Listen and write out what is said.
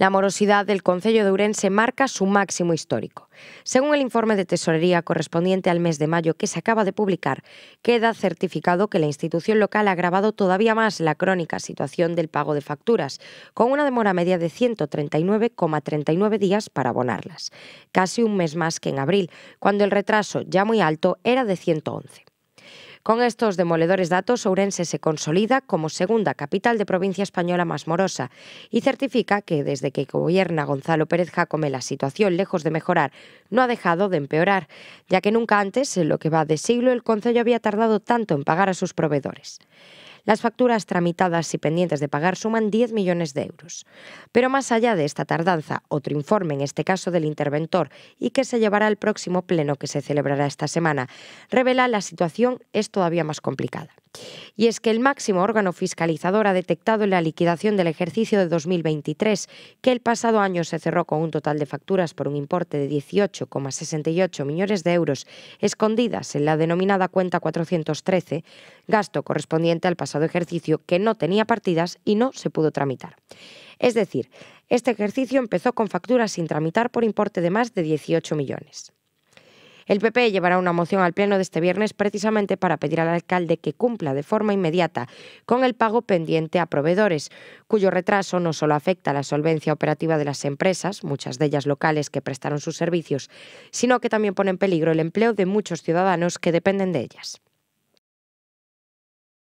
La morosidad del Concello de Urense marca su máximo histórico. Según el informe de tesorería correspondiente al mes de mayo que se acaba de publicar, queda certificado que la institución local ha agravado todavía más la crónica situación del pago de facturas, con una demora media de 139,39 días para abonarlas, casi un mes más que en abril, cuando el retraso, ya muy alto, era de 111. Con estos demoledores datos, Ourense se consolida como segunda capital de provincia española más morosa y certifica que desde que gobierna Gonzalo Pérez Jacome la situación, lejos de mejorar, no ha dejado de empeorar, ya que nunca antes, en lo que va de siglo, el Concello había tardado tanto en pagar a sus proveedores. Las facturas tramitadas y pendientes de pagar suman 10 millones de euros. Pero más allá de esta tardanza, otro informe, en este caso del interventor, y que se llevará al próximo pleno que se celebrará esta semana, revela la situación es todavía más complicada. Y es que el máximo órgano fiscalizador ha detectado en la liquidación del ejercicio de 2023 que el pasado año se cerró con un total de facturas por un importe de 18,68 millones de euros escondidas en la denominada cuenta 413, gasto correspondiente al pasado ejercicio que no tenía partidas y no se pudo tramitar. Es decir, este ejercicio empezó con facturas sin tramitar por importe de más de 18 millones. El PP llevará una moción al Pleno de este viernes precisamente para pedir al alcalde que cumpla de forma inmediata con el pago pendiente a proveedores, cuyo retraso no solo afecta a la solvencia operativa de las empresas, muchas de ellas locales que prestaron sus servicios, sino que también pone en peligro el empleo de muchos ciudadanos que dependen de ellas.